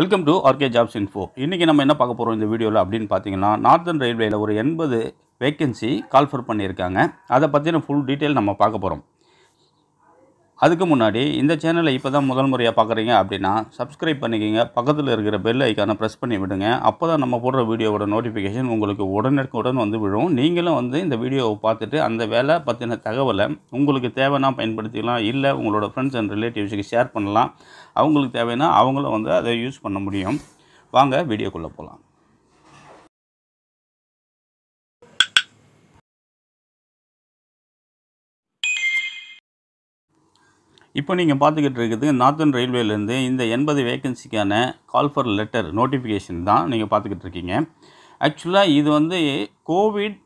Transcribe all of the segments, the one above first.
welcome to RK jobs info இன்றைக்கி நம்ம என்ன பார்க்க போகிறோம் இந்த வீடியோவில் அப்படின்னு பார்த்தீங்கன்னா நார்த்தன் ரயில்வேயில் ஒரு எண்பது வேக்கன்சி கால்ஃபர் பண்ணியிருக்காங்க அதை பற்றின ஃபுல் டீட்டெயில் நம்ம பார்க்க போகிறோம் அதுக்கு முன்னாடி இந்த சேனலை இப்போ தான் முதல் முறையாக பார்க்குறீங்க அப்படின்னா சப்ஸ்கிரைப் பண்ணிக்கிங்க பக்கத்தில் இருக்கிற பெல் ஐக்கானை ப்ரெஸ் பண்ணி விடுங்க அப்போ தான் நம்ம போடுற வீடியோவோட நோட்டிஃபிகேஷன் உங்களுக்கு உடனடிக்குடன் வந்து விழும் நீங்களும் வந்து இந்த வீடியோவை பார்த்துட்டு அந்த வேலை பற்றின தகவலை உங்களுக்கு தேவைன்னா பயன்படுத்திக்கலாம் இல்லை உங்களோட ஃப்ரெண்ட்ஸ் அண்ட் ரிலேட்டிவ்ஸுக்கு ஷேர் பண்ணலாம் அவங்களுக்கு தேவைன்னா அவங்களும் வந்து அதை யூஸ் பண்ண முடியும் வாங்க வீடியோக்குள்ளே போகலாம் இப்போ நீங்கள் பார்த்துக்கிட்டு இருக்கிறது நார்த்தன் ரயில்வேலேருந்து இந்த எண்பது வேக்கன்சிக்கான கால் ஃபார் லெட்டர் நோட்டிஃபிகேஷன் தான் நீங்கள் பார்த்துக்கிட்டு இருக்கீங்க ஆக்சுவலாக இது வந்து கோவிட்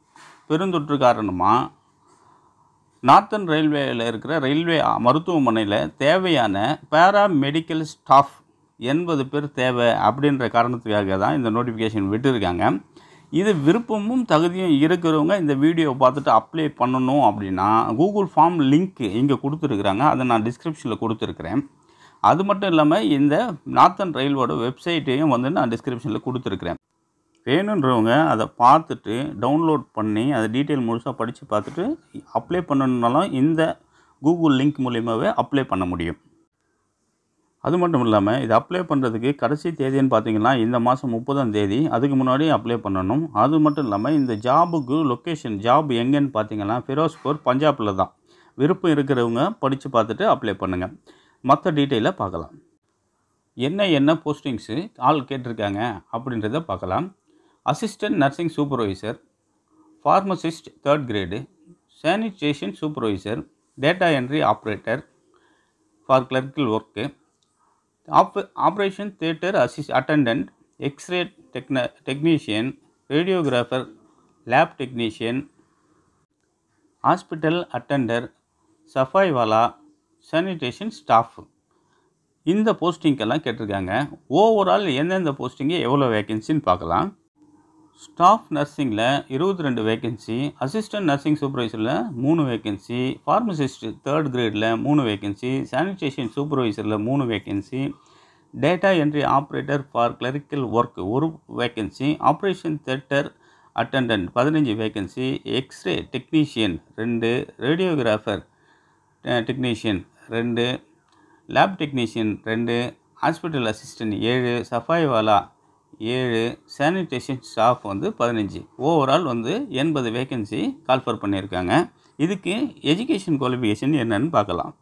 பெருந்தொற்று காரணமாக நார்த்தன் ரயில்வேயில் இருக்கிற ரயில்வே மருத்துவமனையில் தேவையான பேரா மெடிக்கல் ஸ்டாஃப் எண்பது பேர் தேவை அப்படின்ற காரணத்துக்காக தான் இந்த நோட்டிஃபிகேஷன் விட்டுருக்காங்க இது விருப்பமும் தகுதியும் இருக்கிறவங்க இந்த வீடியோவை பார்த்துட்டு அப்ளை பண்ணணும் அப்படின்னா கூகுள் ஃபார்ம் லிங்க்கு இங்கே கொடுத்துருக்குறாங்க அதை நான் டிஸ்கிரிப்ஷனில் கொடுத்துருக்குறேன் அது மட்டும் இல்லாமல் இந்த நார்த்தன் ரயில்வேட வெப்சைட்டையும் வந்து நான் டிஸ்கிரிப்ஷனில் கொடுத்துருக்குறேன் வேணுன்றவங்க அதை பார்த்துட்டு டவுன்லோட் பண்ணி அதை டீட்டெயில் முழுசாக படித்து பார்த்துட்டு அப்ளை பண்ணணுன்னாலும் இந்த கூகுள் லிங்க் மூலியமாகவே அப்ளை பண்ண முடியும் அது மட்டும் இல்லாமல் இது அப்ளை பண்ணுறதுக்கு கடைசி தேதின்னு பார்த்தீங்கன்னா இந்த மாதம் முப்பதாம் தேதி அதுக்கு முன்னாடி அப்ளை பண்ணணும் அது மட்டும் இல்லாமல் இந்த ஜாபுக்கு லொக்கேஷன் ஜாப் எங்கேன்னு பார்த்தீங்கன்னா ஃபிரோஸ்பூர் பஞ்சாபில் தான் விருப்பம் இருக்கிறவங்க படித்து பார்த்துட்டு அப்ளை பண்ணுங்கள் மற்ற டீட்டெயிலை பார்க்கலாம் என்ன என்ன போஸ்டிங்ஸு ஆள் கேட்டிருக்காங்க அப்படின்றத பார்க்கலாம் assistant nursing supervisor pharmacist third grade sanitation supervisor data entry operator for clerical work of operation theatre அசிஸ் அட்டண்டன்ட் எக்ஸ்ரே டெக்ன technician radiographer lab technician hospital attender சஃபாய்வாலா சானிடேஷன் ஸ்டாஃப் இந்த போஸ்டிங்கெல்லாம் கேட்டிருக்காங்க ஓவரால் எந்தெந்த போஸ்டிங்கு எவ்வளோ வேக்கன்சின்னு பார்க்கலாம் ஸ்டாஃப் நர்சிங்கில் இருபத்தி ரெண்டு வேக்கன்சி அசிஸ்டன்ட் நர்சிங் சூப்பர்வைசரில் மூணு வேக்கன்சி ஃபார்மசிஸ்ட் தேர்ட் கிரேடில் மூணு வேக்கன்சி சானிடேஷன் சூப்பர்வைசரில் மூணு vacancy data entry operator for clerical work ஒரு வேக்கன்சி ஆப்ரேஷன் தேட்டர் அட்டண்டன்ட் பதினஞ்சு வேக்கன்சி எக்ஸ்ரே டெக்னீஷியன் ரெண்டு ரேடியோகிராஃபர் டெக்னீஷியன் eh, ரெண்டு லேப் டெக்னீஷியன் ரெண்டு ஹாஸ்பிட்டல் அசிஸ்டன்ட் ஏழு சஃபாய்வாலா ஏழு சானிடேஷன் ஸ்டாஃப் வந்து பதினஞ்சு ஓவரால் வந்து எண்பது வேக்கன்சி கால்ஃபர் பண்ணியிருக்காங்க இதுக்கு எஜுகேஷன் குவாலிஃபிகேஷன் என்னன்னு பார்க்கலாம்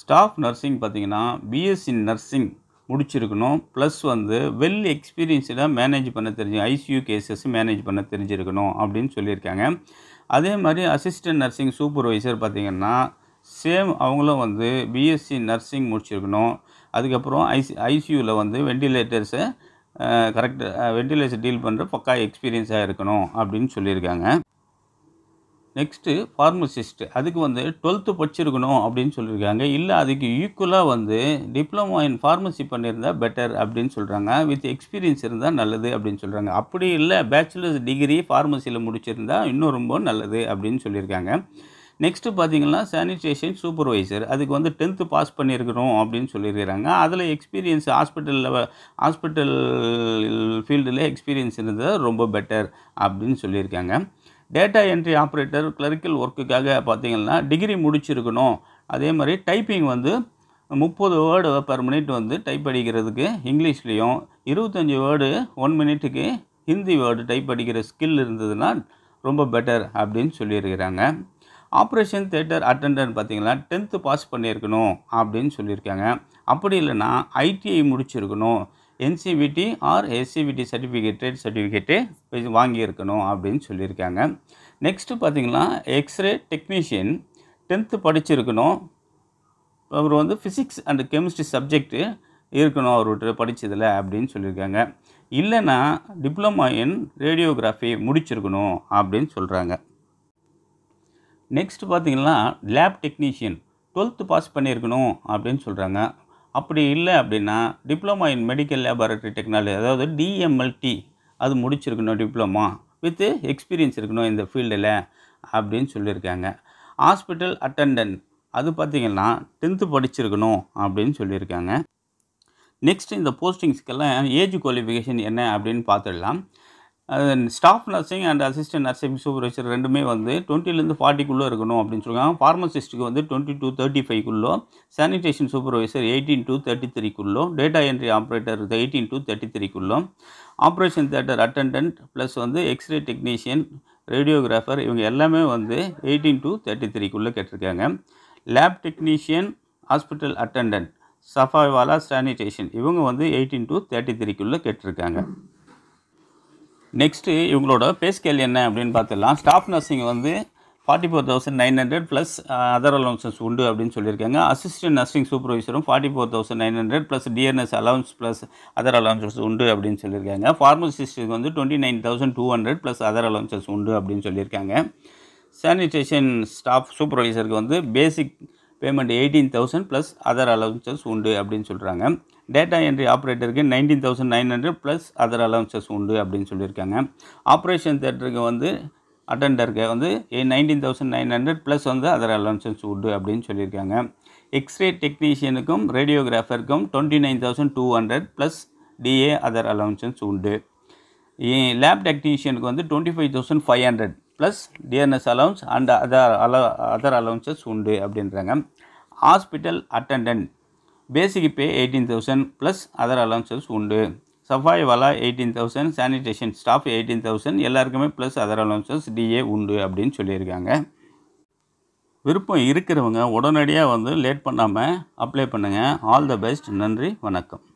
ஸ்டாஃப் நர்சிங் பார்த்திங்கன்னா பிஎஸ்சி நர்சிங் முடிச்சிருக்கணும் ப்ளஸ் வந்து வெல் எக்ஸ்பீரியன்ஸ்டாக மேனேஜ் பண்ண தெரிஞ்சு ஐசியூ கேசஸ் மேனேஜ் பண்ண தெரிஞ்சிருக்கணும் அப்படின்னு சொல்லியிருக்காங்க அதே மாதிரி அசிஸ்டன்ட் நர்சிங் சூப்பர்வைசர் பார்த்திங்கன்னா சேம் அவங்களும் வந்து பிஎஸ்சி நர்சிங் முடிச்சிருக்கணும் அதுக்கப்புறம் ஐசி ஐசியூவில் வந்து வெண்டிலேட்டர்ஸை கரெக்ட் வெண்டிலேஷன் டீல் பண்ணுற பக்கா எக்ஸ்பீரியன்ஸாக இருக்கணும் அப்படின்னு சொல்லியிருக்காங்க நெக்ஸ்ட்டு ஃபார்மசிஸ்ட் அதுக்கு வந்து டுவெல்த்து படிச்சிருக்கணும் அப்படின்னு சொல்லியிருக்காங்க இல்லை அதுக்கு ஈக்குவலாக வந்து டிப்ளமோ இன் ஃபார்மசி பண்ணியிருந்தால் பெட்டர் அப்படின்னு சொல்கிறாங்க வித் எக்ஸ்பீரியன்ஸ் இருந்தால் நல்லது அப்படின்னு சொல்கிறாங்க அப்படி இல்லை பேச்சுலர்ஸ் டிகிரி ஃபார்மசியில் முடிச்சிருந்தால் இன்னும் ரொம்ப நல்லது அப்படின்னு சொல்லியிருக்காங்க நெக்ஸ்ட்டு பார்த்தீங்கன்னா சானிடேஷன் சூப்பர்வைசர் அதுக்கு வந்து டென்த்து பாஸ் பண்ணியிருக்கிறோம் அப்படின்னு சொல்லியிருக்கிறாங்க அதில் எக்ஸ்பீரியன்ஸ் ஹாஸ்பிட்டலில் ஹாஸ்பிட்டல் ஃபீல்டில் எக்ஸ்பீரியன்ஸ் இருந்தது ரொம்ப பெட்டர் அப்படின்னு சொல்லியிருக்காங்க டேட்டா என்ட்ரி ஆப்ரேட்டர் கிளரிக்கல் ஒர்க்குக்காக பார்த்தீங்கன்னா டிகிரி முடிச்சிருக்கணும் அதே மாதிரி டைப்பிங் வந்து முப்பது வேர்டு பர் மினிட் வந்து டைப் அடிக்கிறதுக்கு இங்கிலீஷ்லேயும் இருபத்தஞ்சி வேர்டு ஒன் மினிட்டுக்கு ஹிந்தி வேர்டு டைப் அடிக்கிற ஸ்கில் இருந்ததுன்னா ரொம்ப பெட்டர் அப்படின்னு சொல்லியிருக்கிறாங்க ஆப்ரேஷன் தேட்டர் அட்டண்டர் பார்த்தீங்கன்னா டென்த்து பாஸ் பண்ணியிருக்கணும் அப்படின்னு சொல்லியிருக்காங்க அப்படி இல்லைன்னா ஐடிஐ முடிச்சிருக்கணும் NCVT or SCVT certificate trade certificate வாங்கியிருக்கணும் அப்படின்னு சொல்லியிருக்காங்க நெக்ஸ்ட்டு பார்த்தீங்கன்னா எக்ஸ்ரே டெக்னீஷியன் டென்த்து படிச்சிருக்கணும் அவர் வந்து ஃபிசிக்ஸ் அண்ட் கெமிஸ்ட்ரி சப்ஜெக்ட்டு இருக்கணும் அவர்கிட்ட படித்ததில் அப்படின்னு சொல்லியிருக்காங்க இல்லைன்னா டிப்ளமா இன் ரேடியோகிராஃபி முடிச்சிருக்கணும் அப்படின்னு சொல்கிறாங்க நெக்ஸ்ட் பார்த்திங்கன்னா லேப் டெக்னீஷியன் டுவெல்த்து பாஸ் பண்ணியிருக்கணும் அப்படின்னு சொல்கிறாங்க அப்படி இல்லை அப்படின்னா diploma in medical laboratory technology அதாவது டிஎம்எல்டி அது முடிச்சிருக்கணும் டிப்ளமா வித்து எக்ஸ்பீரியன்ஸ் இருக்கணும் இந்த ஃபீல்டில் அப்படின்னு சொல்லியிருக்காங்க ஹாஸ்பிட்டல் அட்டண்டன்ட் அது பார்த்திங்கன்னா டென்த்து படிச்சிருக்கணும் அப்படின்னு சொல்லியிருக்காங்க நெக்ஸ்ட் இந்த போஸ்டிங்ஸ்க்கெல்லாம் ஏஜ் குவாலிஃபிகேஷன் என்ன அப்படின்னு பார்த்துடலாம் staff nursing and assistant nursing supervisor ரெண்டுமே வந்து டுவெண்ட்டிலேருந்து ஃபார்ட்டிக்குள்ளே இருக்கணும் அப்படின்னு சொல்லுவாங்க ஃபார்மசிஸ்ட்டுக்கு வந்து டுவெண்ட்டி டூ தேர்ட்டி ஃபைவ்க்குள்ளோ sanitation supervisor eighteen to thirty த்ரீக்குள்ளோ data entry operator eighteen to thirty த்ரீக்குள்ளோ ஆப்ரேஷன் தேட்டர் அட்டண்டன்ட் ப்ளஸ் வந்து எக்ஸ்ரே டெக்னீஷியன் ரேடியோகிராஃபர் இவங்க எல்லாமே வந்து எயிட்டீன் டூ தேர்ட்டி த்ரீக்குள்ளே கேட்டிருக்காங்க லேப் டெக்னீஷியன் ஹாஸ்பிட்டல் அட்டண்டன்ட் சஃபாய்வாலா சானிடேஷன் இவங்க வந்து எயிட்டீன் டூ தேர்ட்டி த்ரீக்குள்ளே கேட்டிருக்காங்க நெக்ஸ்ட்டு இவங்களோட பே ஸ்கேல் என்ன அப்படின்னு பார்த்துடலாம் ஸ்டாஃப் நர்சிங் வந்து forty four thousand nine hundred plus other allowances உண்டு அப்படின்னு சொல்லியிருக்காங்க அசிஸ்டன்ட் நர்சிங் சூப்பர்வைசரும் forty four thousand nine hundred plus DNS allowance plus other allowances உண்டு அப்படின்னு சொல்லியிருக்காங்க ஃபார்மசிஸ்ட்டுக்கு வந்து twenty nine thousand two hundred plus other allowances உண்டு அப்படின்னு சொல்லியிருக்காங்க சானிடேஷன் ஸ்டாஃப் சூப்பர்வைசருக்கு வந்து basic payment eighteen thousand plus other allowances உண்டு அப்படின்னு சொல்கிறாங்க டேட்டா என்ட்ரி ஆப்ரேட்டருக்கு nineteen thousand nine hundred plus other allowances உண்டு அப்படின்னு சொல்லியிருக்காங்க ஆப்ரேஷன் தேட்டருக்கு வந்து அட்டண்டருக்கு வந்து nineteen thousand nine hundred plus வந்து அதர் அலவன்சஸ் உண்டு அப்படின்னு சொல்லியிருக்காங்க எக்ஸ்ரே டெக்னீஷியனுக்கும் ரேடியோகிராஃபருக்கும் twenty nine thousand two hundred plus DA other allowances உண்டு லேப் டெக்னீஷியனுக்கு வந்து twenty five thousand five hundred plus DNS allowance and other அல அதர் அலவுன்சஸ் உண்டு அப்படின்றாங்க hospital attendant basic pay eighteen thousand plus other allowances உண்டு சஃபாய் வலா eighteen thousand sanitation staff eighteen thousand எல்லாருக்குமே ப்ளஸ் அதர் அலவன்சஸ் டிஏ உண்டு அப்படின்னு சொல்லியிருக்காங்க விருப்பம் இருக்கிறவங்க உடனடியாக வந்து லேட் பண்ணாமல் அப்ளை பண்ணுங்கள் ஆல் த பெஸ்ட் நன்றி வணக்கம்